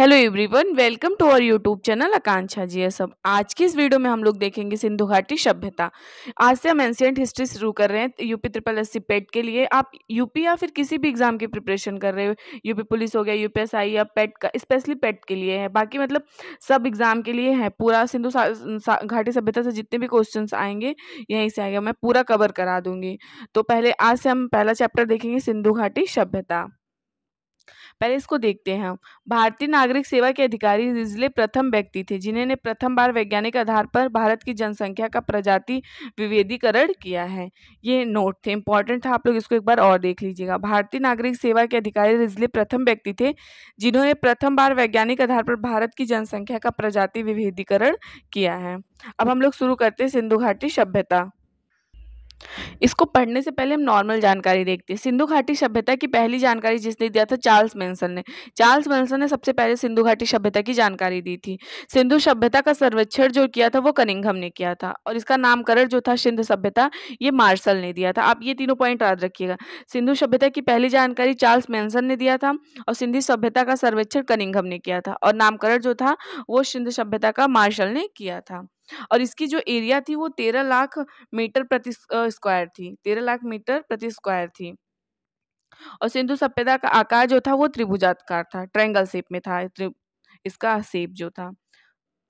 hello everyone welcome to our YouTube channel Akanksha ji सब आज की इस वीडियो में हम लोग देखेंगे सिंधु घाटी सभ्यता आज से हम एंसियंट हिस्ट्री शुरू कर रहे हैं यूपी ट्रिपल एस पेट के लिए आप यूपी या फिर किसी भी एग्जाम की प्रिपरेशन कर रहे हो यूपी पुलिस हो गया यूपीएसआई या पेट का स्पेशली पेट के लिए है बाकी मतलब सब एग्जाम के लिए है पूरा सिंधु घाटी सभ्यता से जितने भी क्वेश्चन आएंगे यहीं से आएंगे मैं पूरा कवर करा दूंगी तो पहले आज से हम पहला चैप्टर देखेंगे सिंधु घाटी सभ्यता पहले इसको देखते हैं हम भारतीय नागरिक सेवा के अधिकारी रिजले प्रथम व्यक्ति थे जिन्होंने प्रथम बार वैज्ञानिक आधार पर भारत की जनसंख्या का प्रजाति विवेदीकरण किया है ये नोट थे इंपॉर्टेंट था आप लोग इसको एक बार और देख लीजिएगा भारतीय नागरिक सेवा के अधिकारी रिजले प्रथम व्यक्ति थे जिन्होंने प्रथम बार वैज्ञानिक आधार पर भारत की जनसंख्या का प्रजाति विभेदीकरण किया है अब हम लोग शुरू करते हैं सिंधु घाटी सभ्यता इसको पढ़ने से पहले हम नॉर्मल जानकारी देखते हैं सिंधु घाटी सभ्यता की पहली जानकारी जिसने दिया था चार्ल्स मेंसन ने चार्ल्स मेंसन ने सबसे पहले सिंधु घाटी सभ्यता की जानकारी दी थी सिंधु सभ्यता का सर्वेक्षण जो किया था वो कनिंघम ने किया था और इसका नामकरण जो था सिंधु सभ्यता ये मार्शल ने दिया था आप ये तीनों पॉइंट याद रखिएगा सिंधु सभ्यता की पहली जानकारी चार्ल्स मैंसन ने दिया था और सिंधु सभ्यता का सर्वेक्षण कनिंघम ने किया था और नामकरण जो था वो सिंधु सभ्यता का मार्शल ने किया था और इसकी जो एरिया थी वो तेरह लाख मीटर प्रति स्क्वायर थी तेरह लाख मीटर प्रति स्क्वायर थी और सिंधु सभ्यता का आकार जो था वो त्रिभुजाकार था ट्रायंगल शेप में था इसका शेप जो था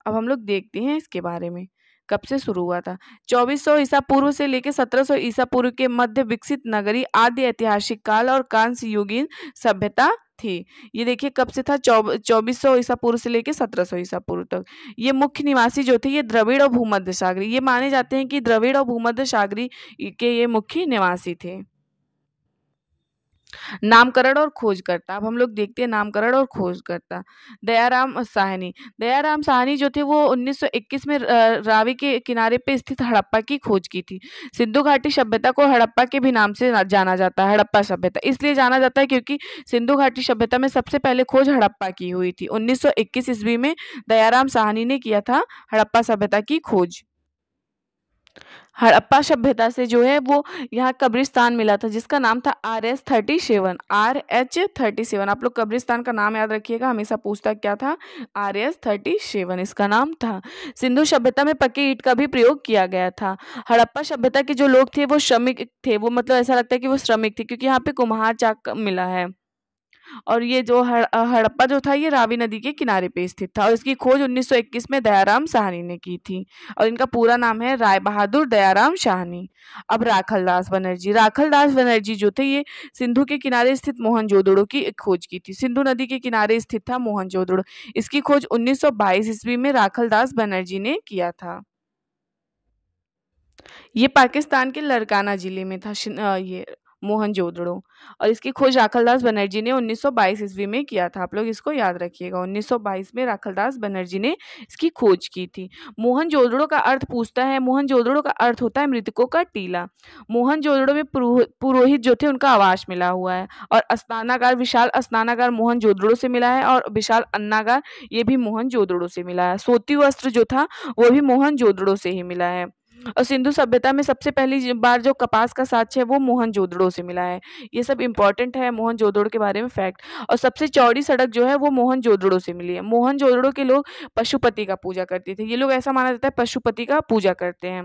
अब हम लोग देखते हैं इसके बारे में कब से शुरू हुआ था 2400 ईसा पूर्व से लेकर 1700 ईसा पूर्व के मध्य विकसित नगरी आदि ऐतिहासिक काल और कांस्य युगीन सभ्यता थी ये देखिए कब से था चौबीस सौ ईसा पूर्व से लेकर सत्रह सौ ईसा पूर्व तक ये मुख्य निवासी जो थे ये द्रविड़ और भूमध्य सागरी ये माने जाते हैं कि द्रविड़ और भूमध्य सागरी के ये मुख्य निवासी थे नामकरण और खोजकर्ता अब हम लोग देखते हैं नामकरण और खोजकर्ता दयाराम साहनी दयाराम साहनी जो थे वो 1921 में रावी के किनारे पे स्थित हड़प्पा की खोज की थी सिंधु घाटी सभ्यता को हड़प्पा के भी नाम से जाना जाता है हड़प्पा सभ्यता इसलिए जाना जाता है क्योंकि सिंधु घाटी सभ्यता में सबसे पहले खोज हड़प्पा की हुई थी उन्नीस ईस्वी में दयाराम साहनी ने किया था हड़प्पा सभ्यता की खोज हड़प्पा सभ्यता से जो है वो यहाँ कब्रिस्तान मिला था जिसका नाम था R S thirty seven R H thirty seven आप लोग कब्रिस्तान का नाम याद रखिएगा हमेशा पूछता क्या था आर एस थर्टी सेवन इसका नाम था सिंधु सभ्यता में पक्की ईट का भी प्रयोग किया गया था हड़प्पा सभ्यता के जो लोग थे वो श्रमिक थे वो मतलब ऐसा लगता है कि वो श्रमिक थे क्योंकि यहाँ पे कुम्हार चाक मिला है और ये जो हड़प्पा जो था ये रावी नदी के किनारे पे स्थित था और इसकी खोज 1921 में दयाराम साहनी ने की थी और इनका पूरा नाम है राय बहादुर दयाराम साहनी अब राखल दास बनर्जी राखल दास बनर्जी जो थे ये सिंधु के किनारे स्थित मोहनजोदड़ो की खोज की थी सिंधु नदी के किनारे स्थित था मोहनजोदड़ो इसकी खोज उन्नीस ईस्वी में राखल दास बनर्जी ने किया था ये पाकिस्तान के लड़काना जिले में था ये मोहन जोदड़ो और इसकी खोज राखलदास बनर्जी ने 1922 ईस्वी में किया था आप लोग इसको याद रखिएगा 1922 में राखलदास बनर्जी ने इसकी खोज की थी मोहन जोदड़ो का अर्थ पूछता है मोहन जोदड़ो का अर्थ होता है मृतकों का टीला मोहन जोदड़ो में पुरोहित जो थे उनका आवास मिला हुआ है और स्नानागार विशाल स्नानागार जोदड़ो से मिला है और विशाल अन्नागार ये भी मोहन जोदड़ो से मिला है सोती वस्त्र जो था वो भी मोहन जोदड़ो से ही मिला है और सिंधु सभ्यता में सबसे पहली बार जो कपास का साक्ष्य है वो मोहनजोदड़ो से मिला है ये सब इंपॉर्टेंट है मोहन जोदड़ो के बारे में फैक्ट और सबसे चौड़ी सड़क जो है वो मोहन जोदड़ो से मिली है मोहनजोदड़ो के लोग पशुपति का पूजा करते थे ये लोग ऐसा माना जाता है पशुपति का पूजा करते हैं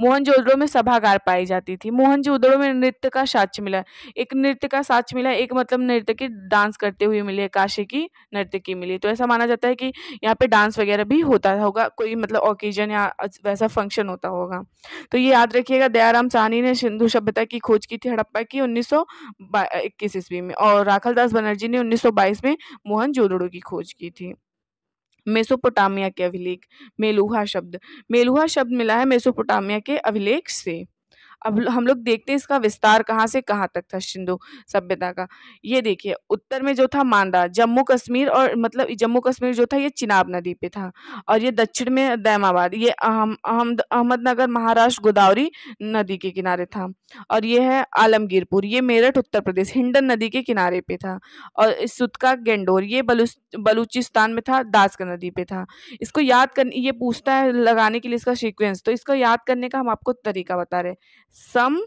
मोहनजोदड़ो में सभागार पाई जाती थी मोहनजोदड़ो में नृत्य का साक्ष्य मिला एक नृत्य का साक्ष्य मिला एक मतलब नृत्य की डांस करते हुए मिले काशी की नर्तकी मिली तो ऐसा माना जाता है कि यहाँ पे डांस वगैरह भी होता होगा कोई मतलब ओकेजन या वैसा फंक्शन होता होगा होगा तो ये याद रखिएगा दयाराम साहनी ने सिंधु सभ्यता की खोज की थी हड़प्पा की उन्नीस इक्कीस ईस्वी में और राखल दास बनर्जी ने उन्नीस में मोहन जोदड़ो की खोज की थी मेसोपोटामिया के अभिलेख मेलुहा शब्द मेलुहा शब्द मिला है मेसोपोटामिया के अभिलेख से अब हम लोग देखते हैं इसका विस्तार कहाँ से कहाँ तक था सिंधु सभ्यता का ये देखिए उत्तर में जो था मांडा जम्मू कश्मीर और मतलब जम्मू कश्मीर जो था ये चिनाब नदी पे था और ये दक्षिण में दैमाबाद ये अहम अहमदनगर महाराष्ट्र गोदावरी नदी के किनारे था और ये है आलमगीरपुर ये मेरठ उत्तर प्रदेश हिंडन नदी के किनारे पे था और सुतका गेंडोर ये बलूचिस्तान में था दास का नदी पे था इसको याद कर ये पूछता है लगाने के लिए इसका सिक्वेंस तो इसको याद करने का हम आपको तरीका बता रहे हैं सम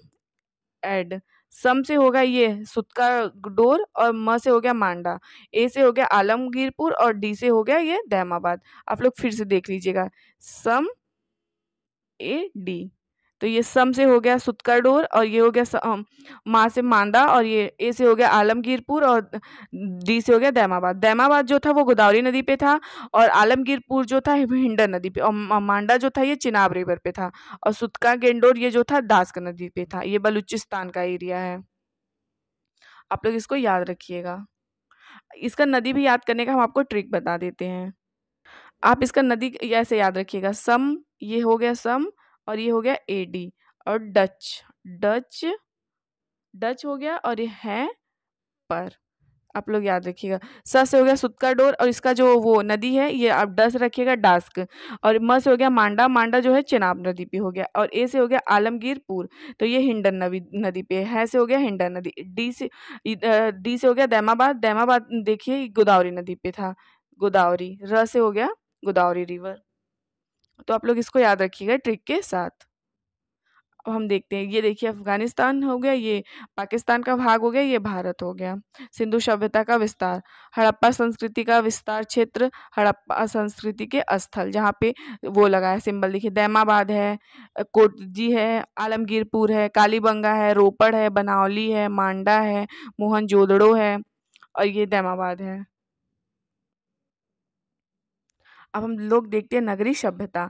एड सम से होगा ये सुतका डोर और म से हो गया मांडा ए से हो गया आलमगीरपुर और डी से हो गया ये दैमाबाद आप लोग फिर से देख लीजिएगा सम ए डी तो ये सम से हो गया सुतकर डोर और ये हो गया माँ से मांदा और ये ए से हो गया आलमगीरपुर और डी से हो गया दैमाबाद दैमाबाद जो था वो गोदावरी नदी पे था और आलमगीरपुर जो था हिंडन नदी पे और मांडा जो था ये चिनाब रिवर पे था और सुतका गेंडोर ये जो था दासक नदी पे था ये बलूचिस्तान का एरिया है आप लोग इसको याद रखिएगा इसका नदी भी याद करने का हम आपको ट्रिक बता देते हैं आप इसका नदी ऐसे याद रखिएगा सम ये हो गया सम और ये हो गया ए डी और डच डच डच हो गया और ये है पर आप लोग याद रखिएगा स से हो गया सुतका डोर और इसका जो वो नदी है ये आप डस रखिएगा डास्क और म से हो गया मांडा मांडा जो है चिनाब नदी पे हो गया और ए से हो गया आलमगीरपुर तो ये हिंडन नदी नदी पे है से हो गया हिंडन नदी डी से डी से हो गया दैमाबाद दैमाबाद देखिए गोदावरी नदी पे था गोदावरी र से हो गया गोदावरी रिवर तो आप लोग इसको याद रखिएगा ट्रिक के साथ अब हम देखते हैं ये देखिए अफगानिस्तान हो गया ये पाकिस्तान का भाग हो गया ये भारत हो गया सिंधु सभ्यता का विस्तार हड़प्पा संस्कृति का विस्तार क्षेत्र हड़प्पा संस्कृति के स्थल जहाँ पे वो लगा है सिंबल देखिए दैमाबाद है कोटजी है आलमगीरपुर है कालीबंगा है रोपड़ है बनावली है मांडा है मोहनजोदड़ो है और ये दैमाबाद है अब हम लोग देखते हैं नगरी सभ्यता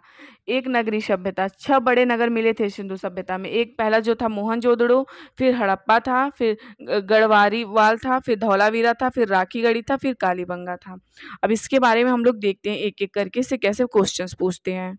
एक नगरी सभ्यता छह बड़े नगर मिले थे सिंधु सभ्यता में एक पहला जो था मोहनजोदड़ो फिर हड़प्पा था फिर गढ़वारी वाल था फिर धौलावीरा था फिर राखीगढ़ी था फिर कालीबंगा था अब इसके बारे में हम लोग देखते हैं एक एक करके इससे कैसे क्वेश्चंस पूछते हैं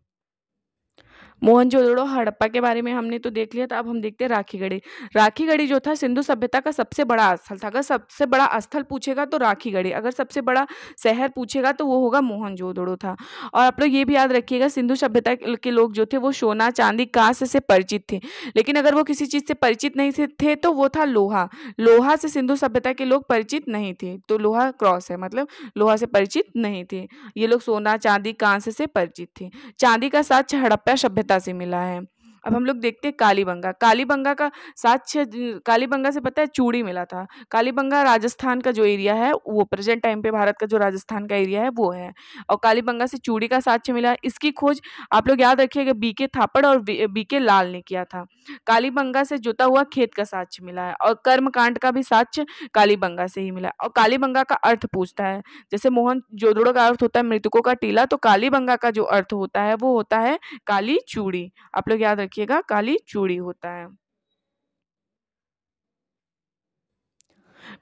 मोहनजोदड़ो हड़प्पा के बारे में हमने तो देख लिया था तो अब हम देखते हैं राखीगढ़ी राखीगढ़ी जो था सिंधु सभ्यता का सबसे बड़ा स्थल था अगर सबसे बड़ा स्थल पूछेगा तो राखीगढ़ी अगर सबसे बड़ा शहर पूछेगा तो वो होगा मोहनजोदड़ो था और आप लोग ये भी याद रखिएगा सिंधु सभ्यता के लोग जो थे वो सोना चांदी कांस से परिचित थे लेकिन अगर वो किसी चीज़ से परिचित नहीं थे तो वो था लोहा लोहा से सिंधु सभ्यता के लोग परिचित नहीं थे तो लोहा क्रॉस है मतलब लोहा से परिचित नहीं थे ये लोग सोना चांदी कांस से परिचित थे चांदी का साथ हड़प्पा सभ्यता गड्ढा से मिला है अब हम लोग देखते हैं कालीबंगा कालीबंगा का साक्ष्य कालीबंगा से पता है चूड़ी मिला था कालीबंगा राजस्थान का जो एरिया है वो प्रेजेंट टाइम पे भारत का जो राजस्थान का एरिया है वो है और कालीबंगा से चूड़ी का साक्ष्य मिला इसकी खोज आप लोग याद रखिएगा बी के थापड़ और बी के लाल ने किया था कालीबंगा से जुता हुआ खेत का साक्ष्य मिला है और कर्मकांड का भी साक्ष्य कालीबंगा से ही मिला और कालीबंगा का अर्थ पूछता है जैसे मोहन जोदड़ो का अर्थ होता है मृतकों का टीला तो कालीबंगा का जो अर्थ होता है वो होता है काली चूड़ी आप लोग याद रखिएगा काली चूड़ी होता है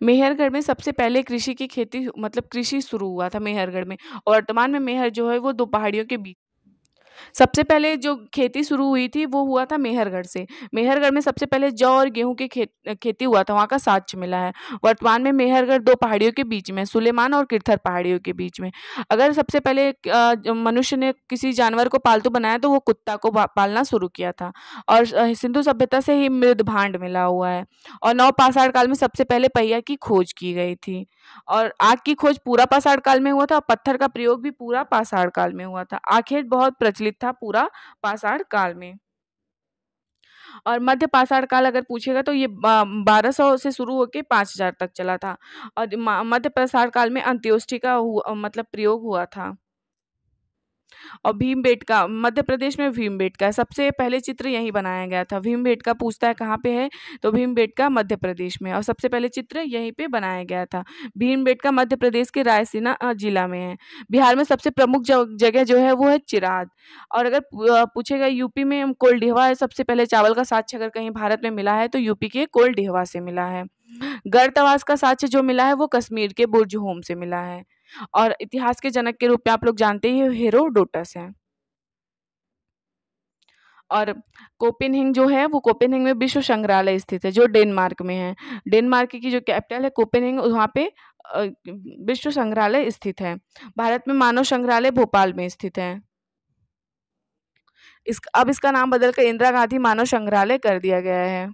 मेहरगढ़ में सबसे पहले कृषि की खेती मतलब कृषि शुरू हुआ था मेहरगढ़ में और वर्तमान में मेहर जो है वो दो पहाड़ियों के बीच सबसे पहले जो खेती शुरू हुई थी वो हुआ था मेहरगढ़ से मेहरगढ़ में सबसे पहले जौ और गेहूँ की खेत खेती हुआ था वहाँ का साक्ष मिला है वर्तमान में मेहरगढ़ दो पहाड़ियों के बीच में सुलेमान और किरथर पहाड़ियों के बीच में अगर सबसे पहले मनुष्य ने किसी जानवर को पालतू बनाया तो वो कुत्ता को पालना शुरू किया था और सिंधु सभ्यता से ही मृद भांड मिला हुआ है और नौ पाषाण काल में सबसे पहले पहिया की खोज की गई थी और आग की खोज पूरा पाषाण काल में हुआ था पत्थर का प्रयोग भी पूरा पाषाण काल में हुआ था आखेट बहुत प्रचलित प्रचलित था पूरा पाषाण काल में और मध्य पाषाण काल अगर पूछेगा तो ये बारह सौ से शुरू होकर पांच हजार तक चला था और मध्य पाषाण काल में अंत्योष्टि का मतलब प्रयोग हुआ था और भीमबेटका मध्य प्रदेश में भीमबेटका सबसे पहले चित्र यहीं बनाया गया था भीमबेटका पूछता है कहाँ पे है तो भीमबेटका मध्य प्रदेश में और सबसे पहले चित्र यहीं पे बनाया गया था भीमबेटका मध्य प्रदेश के रायसेना जिला में है बिहार में सबसे प्रमुख जगह जो है वो है चिराद और अगर पूछेगा यूपी में कोलडेहवा सबसे पहले चावल का साक्ष अगर कहीं भारत में मिला है तो यूपी के कोलडेहवा से मिला है गर्तावास का साक्ष्य जो मिला है वो कश्मीर के बुर्जहोम से मिला है और इतिहास के जनक के रूप में आप लोग जानते ही हेरोडोटस हैं और कोपेनहेंग जो है वो कोपेनहेंग में विश्व संग्रहालय स्थित है जो डेनमार्क में है डेनमार्क की जो कैपिटल है कोपेनहेंग वहाँ पे विश्व संग्रहालय स्थित है भारत में मानव संग्रहालय भोपाल में स्थित है इस अब इसका नाम बदलकर इंदिरा गांधी मानव संग्रहालय कर दिया गया है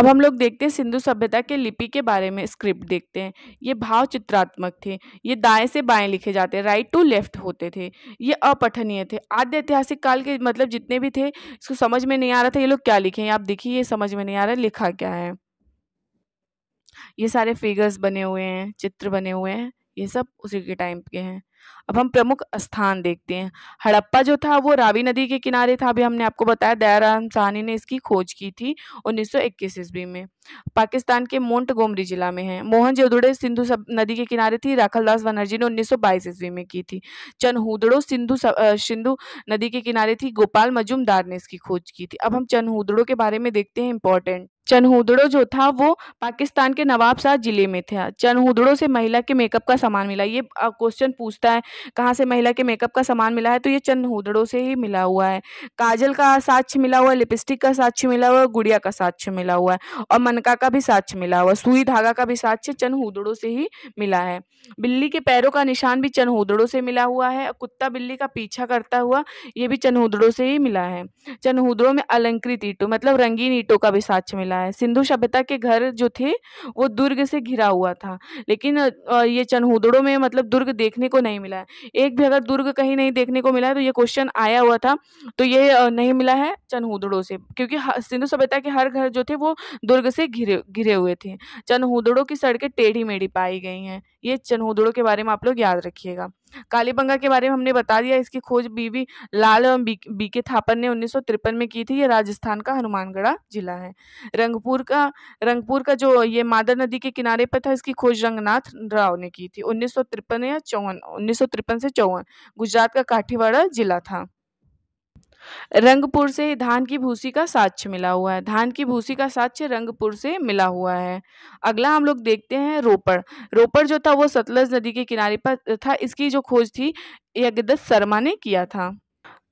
अब हम लोग देखते हैं सिंधु सभ्यता के लिपि के बारे में स्क्रिप्ट देखते हैं ये भाव चित्रात्मक थे ये दाएं से बाएं लिखे जाते राइट टू लेफ्ट होते थे ये अपठनीय थे आद्य ऐतिहासिक काल के मतलब जितने भी थे इसको समझ में नहीं आ रहा था ये लोग क्या लिखे हैं आप देखिए ये समझ में नहीं आ रहा है लिखा क्या है ये सारे फिगर्स बने हुए हैं चित्र बने हुए हैं ये सब उसी के टाइम के हैं अब हम प्रमुख स्थान देखते हैं हड़प्पा जो था वो रावी नदी के किनारे था अभी हमने आपको बताया दयाराम सहनी ने इसकी खोज की थी 1921 ईस्वी में पाकिस्तान के मोन्ट गोमरी जिला में है मोहन जोदड़े सिंधु सब नदी के किनारे थी राखलदास बनर्जी ने 1922 ईस्वी में की थी चनहुदड़ो सिंधु सिंधु नदी के किनारे थी गोपाल मजुमदार ने इसकी खोज की थी अब हम चनहुदड़ो के बारे में देखते हैं इंपॉर्टेंट चनहुदड़ो जो था वो पाकिस्तान के नवाबशाह जिले में था चनहुदड़ो से महिला के मेकअप का सामान मिला ये क्वेश्चन पूछता है कहाँ से महिला के मेकअप का सामान मिला है तो ये चंद हुदड़ों से ही मिला हुआ है काजल का साक्ष्य मिला हुआ है लिपस्टिक का साक्ष्य मिला हुआ है गुड़िया का साक्ष्य मिला हुआ है और मनका का भी साक्ष्य मिला हुआ है सुई धागा का भी साक्ष्य चंद हुदड़ों से ही मिला है बिल्ली के पैरों का निशान भी चनहुदड़ों से मिला हुआ है कुत्ता बिल्ली का पीछा करता हुआ ये भी चनहुदड़ों से ही मिला है चनहुदड़ों में अलंकृत ईटों मतलब रंगीन ईटों का भी साक्ष्य मिला है सिंधु सभ्यता के घर जो थे वो दुर्ग से घिरा हुआ था लेकिन ये चनहुदड़ों में मतलब दुर्ग देखने को नहीं मिला है एक भी अगर दुर्ग कहीं नहीं देखने को मिला है तो ये क्वेश्चन आया हुआ था तो ये नहीं मिला है चनहुदड़ों से क्योंकि सिंधु सभ्यता के हर घर जो थे वो दुर्ग से घिरे घिरे हुए थे चनहुदड़ों की सड़कें टेढ़ी मेढ़ी पाई गई हैं ये चनहुदड़ों के बारे में आप लोग याद रखिएगा कालीबंगा के बारे में हमने बता दिया इसकी खोज बीवी लाल एवं बी, बी के थापर ने उन्नीस में की थी ये राजस्थान का हनुमानगढ़ा जिला है रंगपुर का रंगपुर का जो ये मादर नदी के किनारे पर था इसकी खोज रंगनाथ राव ने की थी उन्नीस या चौवन उन्नीस से चौवन गुजरात का काठीवाड़ा जिला था रंगपुर से धान की भूसी का साक्ष्य मिला हुआ है धान की भूसी का साक्ष्य रंगपुर से मिला हुआ है अगला हम लोग देखते हैं रोपड़ रोपड़ जो था वो सतलज नदी के किनारे पर था इसकी जो खोज थी यज्ञदत्त शर्मा ने किया था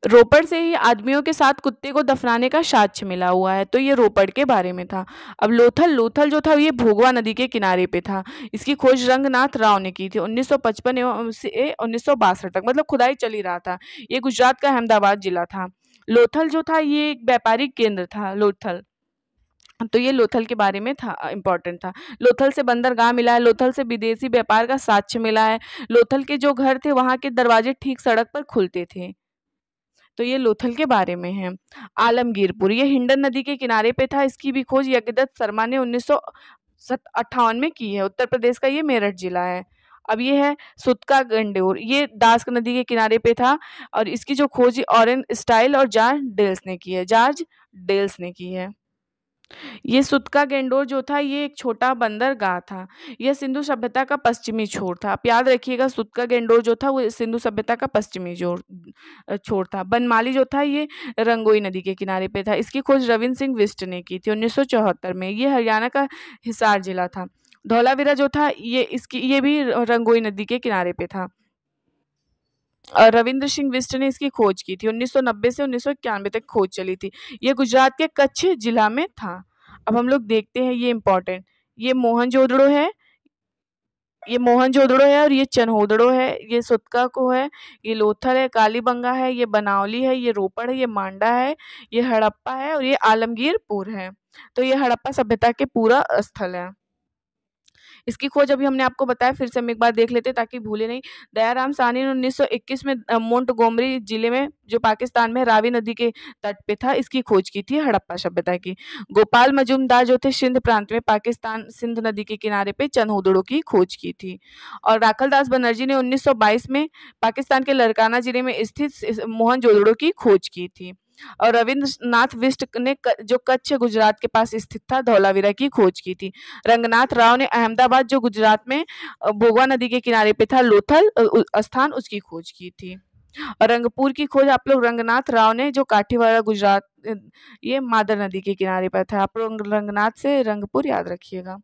रोपड़ से ही आदमियों के साथ कुत्ते को दफनाने का साक्ष्य मिला हुआ है तो ये रोपड़ के बारे में था अब लोथल लोथल जो था ये भोगवा नदी के किनारे पे था इसकी खोज रंगनाथ राव ने की थी 1955 से उन्नीस तक मतलब खुदाई चली रहा था ये गुजरात का अहमदाबाद जिला था लोथल जो था ये एक व्यापारिक केंद्र था लोथल तो ये लोथल के बारे में था इम्पॉर्टेंट था लोथल से बंदरगाह मिला है लोथल से विदेशी व्यापार का साक्ष्य मिला है लोथल के जो घर थे वहाँ के दरवाजे ठीक सड़क पर खुलते थे तो ये लोथल के बारे में है आलमगीरपुर ये हिंडन नदी के किनारे पे था इसकी भी खोज यज्ञदत्त शर्मा ने उन्नीस सौ में की है उत्तर प्रदेश का ये मेरठ जिला है अब ये है सुतका गंडोर ये दास नदी के किनारे पे था और इसकी जो खोज ऑरेंज स्टाइल और जार्ज डेल्स ने की है जार्ज डेल्स ने की है ये सुतका गेंडोर जो था ये एक छोटा बंदरगाह था यह सिंधु सभ्यता का पश्चिमी छोर था आप याद रखिएगा सुतका गेंडोर जो था वो सिंधु सभ्यता का पश्चिमी जोर छोर था बनमाली जो था ये रंगोई नदी के किनारे पे था इसकी खोज रविंद्र सिंह विस्ट ने की थी उन्नीस में ये हरियाणा का हिसार जिला था धौलावीरा जो था ये इसकी ये भी रंगोई नदी के किनारे पे था रविंद्र सिंह विस्ट ने इसकी खोज की थी 1990 से उन्नीस तक खोज चली थी ये गुजरात के कच्छ जिला में था अब हम लोग देखते हैं ये इम्पोर्टेंट ये मोहनजोदड़ो है ये मोहनजोदड़ो है और ये चनहोदड़ो है ये सुतका को है ये लोथल है कालीबंगा है ये बनावली है ये रोपड़ है ये मांडा है ये हड़प्पा है और ये आलमगीरपुर है तो ये हड़प्पा सभ्यता के पूरा स्थल है इसकी खोज अभी हमने आपको बताया फिर से हम एक बार देख लेते ताकि भूले नहीं दयाराम सानी ने इक्कीस में गोमरी जिले में जो पाकिस्तान में रावी नदी के तट पे था इसकी खोज की थी हड़प्पा सभ्यता की गोपाल मजुमदार जो थे सिंध प्रांत में पाकिस्तान सिंध नदी के किनारे पे चनहुदड़ों की खोज की थी और राखल दास बनर्जी ने 1922 में पाकिस्तान के लरकाना जिले में स्थित मोहन की खोज की थी और रविंद्रनाथ विष्ट ने जो कच्छ गुजरात के पास स्थित था धौलावीरा की खोज की थी रंगनाथ राव ने अहमदाबाद जो गुजरात में भोगवा नदी के किनारे पे था लोथल स्थान उसकी खोज की थी और रंगपुर की खोज आप लोग रंगनाथ राव ने जो काठीवाड़ा गुजरात ये मादर नदी के किनारे पर था आप लोग रंगनाथ से रंगपुर याद रखिएगा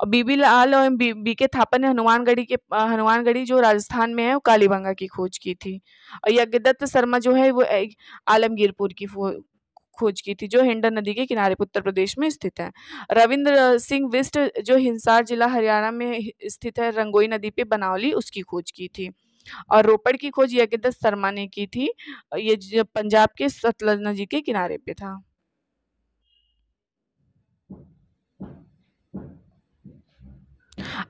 और बीबी लाल और बी के थापा ने हनुमानगढ़ी के हनुमानगढ़ी जो राजस्थान में है वो कालीबंगा की खोज की थी और यज्ञदत्त शर्मा जो है वो आलमगीरपुर की खोज की थी जो हिंडन नदी के किनारे उत्तर प्रदेश में स्थित है रविंद्र सिंह विस्ट जो हिंसार जिला हरियाणा में स्थित है रंगोई नदी पे बनावली उसकी खोज की थी और रोपड़ की खोज यज्ञदत्त शर्मा ने की थी ये पंजाब के सतलज नदी के किनारे पे था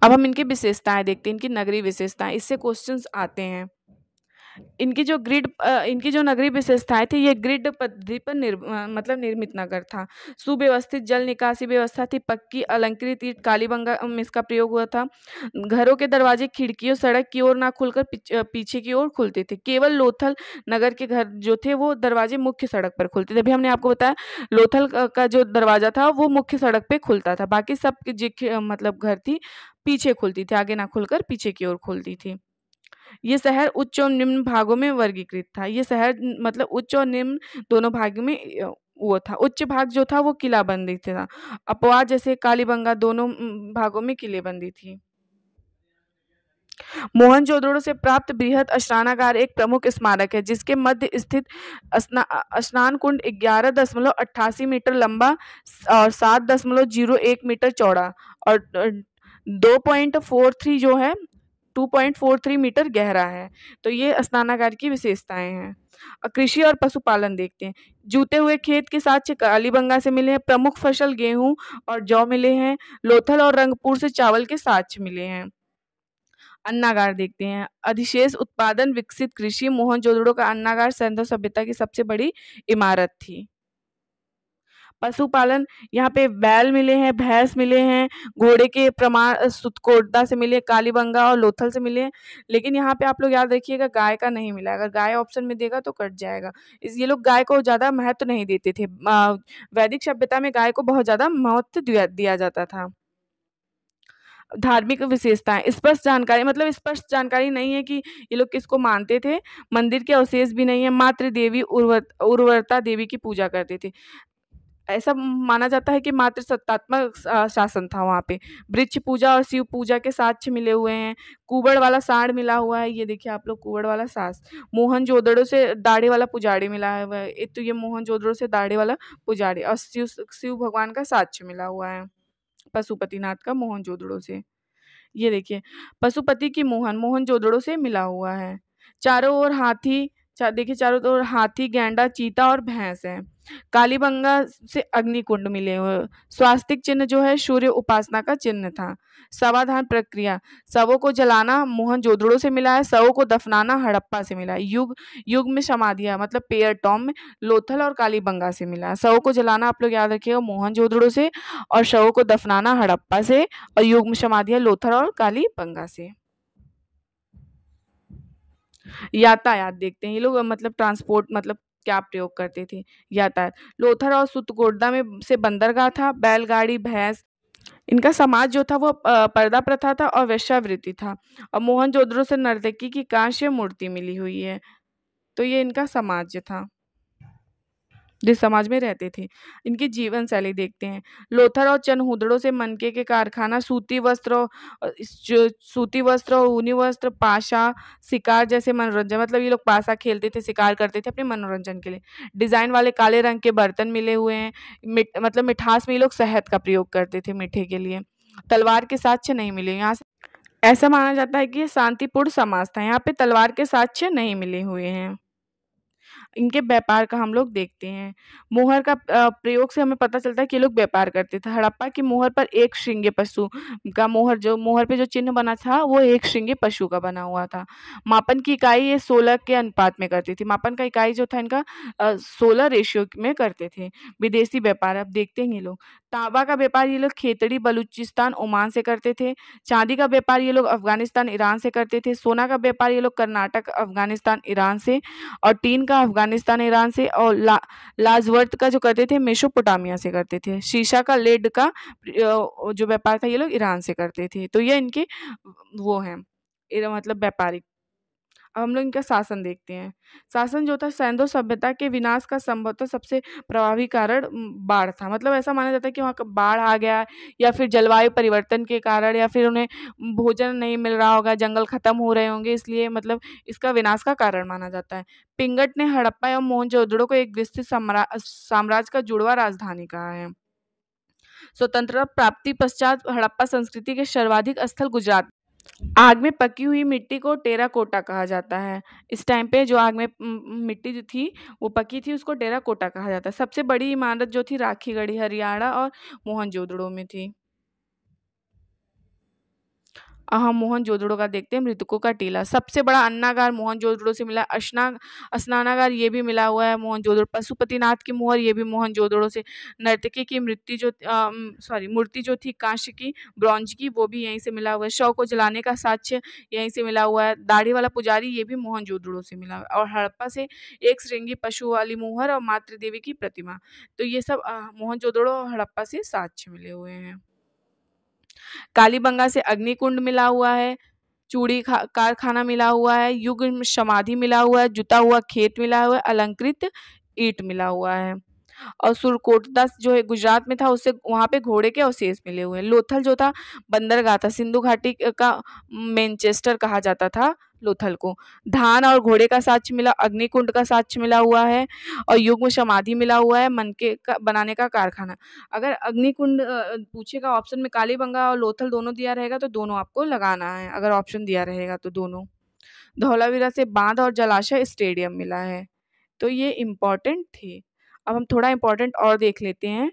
अब हम इनकी विशेषताएं देखते हैं इनकी नगरीय विशेषताएं इससे क्वेश्चंस आते हैं इनकी जो ग्रिड इनकी जो नगरीय विशेषताएँ थी ये ग्रिड पद्धति पर निर मतलब निर्मित नगर था सुव्यवस्थित जल निकासी व्यवस्था थी पक्की अलंकृत ईंट कालीबंगा में इसका प्रयोग हुआ था घरों के दरवाजे खिड़कियों सड़क की ओर ना खुलकर पीछे की ओर खुलते थे केवल लोथल नगर के घर जो थे वो दरवाजे मुख्य सड़क पर खुलते थे अभी हमने आपको बताया लोथल का जो दरवाजा था वो मुख्य सड़क पर खुलता था बाकी सब मतलब घर थी पीछे खुलती थी आगे ना खुलकर पीछे की ओर खुलती थी ये शहर उच्च और निम्न भागों में वर्गीकृत था ये शहर मतलब उच्च और निम्न दोनों भाग में वो था उच्च भाग जो था वो किलाबंदी था अपवाद जैसे कालीबंगा दोनों भागों में किले बंदी थी मोहनजोदड़ो से प्राप्त बृहद स्नानागार एक प्रमुख स्मारक है जिसके मध्य स्थित स्नान कुंड ग्यारह दशमलव अट्ठासी मीटर लंबा और सात दशमलव जीरो एक मीटर चौड़ा और दो पॉइंट फोर थ्री जो है 2.43 मीटर गहरा है तो ये स्नानागार की विशेषताएं हैं कृषि और पशुपालन देखते हैं जूते हुए खेत के साथ कालीबंगा से मिले हैं प्रमुख फसल गेहूं और जौ मिले हैं लोथल और रंगपुर से चावल के साक्ष मिले हैं अन्नागार देखते हैं अधिशेष उत्पादन विकसित कृषि मोहनजोदड़ो का अन्नागार सिंधु सभ्यता की सबसे बड़ी इमारत थी पशुपालन यहाँ पे बैल मिले हैं भैंस मिले हैं घोड़े के प्रमाण सुतकोटदा से मिले कालीबंगा और लोथल से मिले हैं लेकिन यहाँ पे आप लोग याद रखिएगा गाय का नहीं मिला अगर गाय ऑप्शन में देगा तो कट जाएगा इस ये लोग गाय को ज़्यादा महत्व नहीं देते थे वैदिक सभ्यता में गाय को बहुत ज़्यादा महत्व दिया, दिया जाता था धार्मिक विशेषताएं स्पष्ट जानकारी मतलब स्पष्ट जानकारी नहीं है कि ये लोग किसको मानते थे मंदिर के अवशेष भी नहीं है मात्र देवी उर्वर उर्वरता देवी की पूजा करते थे ऐसा माना जाता है कि मात्र सत्तात्मक शासन था वहाँ पे वृक्ष पूजा और शिव पूजा के साक्ष्य मिले हुए हैं कुबड़ वाला सांड मिला हुआ है ये देखिए आप लोग कुबड़ वाला सास मोहन जोदड़ों से दाढ़े वाला पुजारी मिला हुआ है एक तो ये मोहन जोदड़ों से दाढ़े वाला पुजारी और शिव शिव भगवान का साक्ष्य मिला हुआ है पशुपतिनाथ का मोहन जोदड़ों से ये देखिए पशुपति की मोहन मोहन जोदड़ों से मिला हुआ है चारों ओर हाथी चा, देखिए चारों ओर तो हाथी गैंडा चीता और भैंस है कालीबंगा से अग्निकुंड मिले हुए स्वास्तिक चिन्ह जो है सूर्य उपासना का चिन्ह था सवाधान प्रक्रिया सवों को जलाना मोहन जोधड़ो से मिला है सवों को दफनाना हड़प्पा से मिला है युग युग में समाधिया मतलब पेयर टॉम में लोथल और कालीबंगा से मिला है शवों को जलाना आप लोग याद रखिएगा मोहन जोधड़ो से और शवों को दफनाना हड़प्पा से और युग में समाधिया लोथल और कालीबंगा से यातायात देखते हैं ये लोग मतलब ट्रांसपोर्ट मतलब क्या प्रयोग करते थे यातायात लोथर और सुतगोर्दा में से बंदरगाह था बैलगाड़ी भैंस इनका समाज जो था वो पर्दा प्रथा था और वैश्यावृत्ति था और मोहन जोदड़ो से नर्तकी की कांस्य मूर्ति मिली हुई है तो ये इनका समाज था जिस समाज में रहते थे इनकी जीवन शैली देखते हैं लोथर और चनहुदड़ों से मनके के कारखाना सूती वस्त्र सूती वस्त्र ऊनी वस्त्र पाशा शिकार जैसे मनोरंजन मतलब ये लोग पाशा खेलते थे शिकार करते थे अपने मनोरंजन के लिए डिज़ाइन वाले काले रंग के बर्तन मिले हुए हैं मतलब मिठास में ये लोग शहद का प्रयोग करते थे मीठे के लिए तलवार के साथ नहीं मिले यहाँ से ऐसा माना जाता है कि ये शांतिपूर्ण समाज था यहाँ पे तलवार के साक्ष्य नहीं मिले हुए हैं इनके व्यापार का हम लोग देखते हैं मोहर का प्रयोग से हमें पता चलता है कि लोग व्यापार करते थे हड़प्पा की मोहर पर एक श्रृंगे पशु का मोहर जो मोहर पे जो चिन्ह बना था वो एक श्रृंगे पशु का बना हुआ था मापन की इकाई ये सोलह के अनुपात में करती थी मापन का इकाई जो था इनका सोलह रेशियो में करते थे विदेशी व्यापार अब देखते हैं ये लोग तांबा का व्यापार ये लोग खेतड़ी बलूचिस्तान ओमान से करते थे चांदी का व्यापार ये लोग अफगानिस्तान ईरान से करते थे सोना का व्यापार ये लोग कर्नाटक अफगानिस्तान ईरान से और टीन का अफगानिस्तान ईरान से और ला लाजवर्त का जो करते थे मेशोपोटामिया से करते थे शीशा का लेड का जो व्यापार था ये लोग ईरान से करते थे तो ये इनके वो हैं मतलब व्यापारिक अब हम लोग इनका शासन देखते हैं शासन जो था सैंधो सभ्यता के विनाश का संभवतः सबसे प्रभावी कारण बाढ़ था मतलब ऐसा माना जाता है कि वहाँ का बाढ़ आ गया या फिर जलवायु परिवर्तन के कारण या फिर उन्हें भोजन नहीं मिल रहा होगा जंगल खत्म हो रहे होंगे इसलिए मतलब इसका विनाश का कारण माना जाता है पिंगट ने हड़प्पा एवं मोहनजोदड़ो को एक विस्तृत साम्राज्य का जुड़वा राजधानी कहा है स्वतंत्रता प्राप्ति पश्चात हड़प्पा संस्कृति के सर्वाधिक स्थल गुजरात आग में पकी हुई मिट्टी को टेरा कोटा कहा जाता है इस टाइम पे जो आग में मिट्टी जो थी वो पकी थी उसको टेरा कोटा कहा जाता है सबसे बड़ी इमारत जो थी राखीगढ़ी हरियाणा और मोहनजोदड़ो में थी हम मोहन जोदड़ो का देखते हैं मृतकों का टीला सबसे बड़ा अन्नागार मोहन जोदड़ो से मिला अश्ना स्नानागार ये भी मिला हुआ है मोहन जोदड़ो पशुपतिनाथ की मोहर ये भी मोहन जोदड़ो से नर्तकी की मृत्यु जो सॉरी मूर्ति जो थी कांश की ब्रॉन्ज की वो भी यहीं से मिला हुआ है शव को जलाने का साक्ष्य यहीं से मिला हुआ है दाढ़ी वाला पुजारी ये भी मोहन जोदड़ो से मिला हुआ है और हड़प्पा से एक श्रृंगी पशु वाली मोहर और मातृदेवी की प्रतिमा तो ये सब मोहन जोदड़ो और हड़प्पा से साक्ष्य मिले हुए हैं कालीबंगा से अग्निकुंड मिला हुआ है चूड़ी खा कारखाना मिला हुआ है युग समाधि मिला हुआ है जुता हुआ खेत मिला हुआ है अलंकृत ईट मिला हुआ है और सुरकोटदा जो है गुजरात में था उससे वहाँ पे घोड़े के अवशेष मिले हुए हैं लोथल जो था बंदरगाह था सिंधु घाटी का मैनचेस्टर कहा जाता था लोथल को धान और घोड़े का साक्ष मिला अग्निकुंड का साक्ष मिला हुआ है और युग्म समाधि मिला हुआ है मन के का, बनाने का कारखाना अगर अग्निकुंड पूछेगा ऑप्शन में कालीबंगा और लोथल दोनों दिया रहेगा तो दोनों आपको लगाना है अगर ऑप्शन दिया रहेगा तो दोनों धौलावीरा से बांध और जलाशय स्टेडियम मिला है तो ये इम्पोर्टेंट थी अब हम थोड़ा इम्पोर्टेंट और देख लेते हैं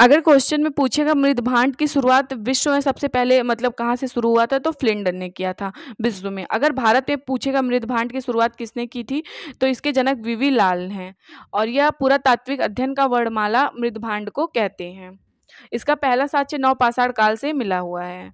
अगर क्वेश्चन में पूछेगा मृदभांड की शुरुआत विश्व में सबसे पहले मतलब कहाँ से शुरू हुआ था तो फ्लिंडन ने किया था विश्व में अगर भारत में पूछेगा मृदभांड की शुरुआत किसने की थी तो इसके जनक वीवी लाल हैं और यह पूरा तात्विक अध्ययन का वर्णमाला मृदभांड को कहते हैं इसका पहला साक्ष्य नौ पाषाण काल से मिला हुआ है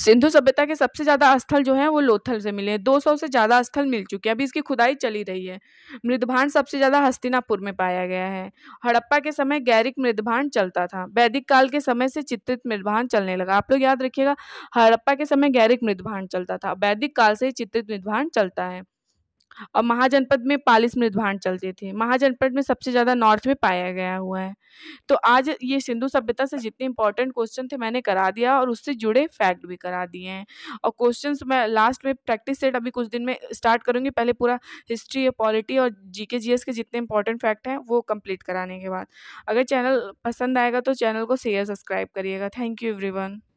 सिंधु सभ्यता के सबसे ज़्यादा स्थल जो है वो लोथल से मिले हैं सौ से ज़्यादा स्थल मिल चुके हैं अभी इसकी खुदाई चली रही है मृदभांड सबसे ज़्यादा हस्तिनापुर में पाया गया है हड़प्पा के समय गैरिक मृदभांड चलता था वैदिक काल के समय से चित्रित मृदभांड चलने लगा आप लोग याद रखिएगा हड़प्पा के समय गैरिक मृदभांड चलता था वैदिक काल से चित्रित मृदभांड चलता है और महाजनपद में पालिस मृदभांड चलते थे महाजनपद में सबसे ज़्यादा नॉर्थ में पाया गया हुआ है तो आज ये सिंधु सभ्यता से जितने इंपॉर्टेंट क्वेश्चन थे मैंने करा दिया और उससे जुड़े फैक्ट भी करा दिए हैं और क्वेश्चन मैं लास्ट में प्रैक्टिस सेट अभी कुछ दिन में स्टार्ट करूँगी पहले पूरा हिस्ट्री पॉलिटी और जी के के जितने इंपॉर्टेंट फैक्ट हैं वो कम्प्लीट कराने के बाद अगर चैनल पसंद आएगा तो चैनल को शेयर सब्सक्राइब करिएगा थैंक यू एवरी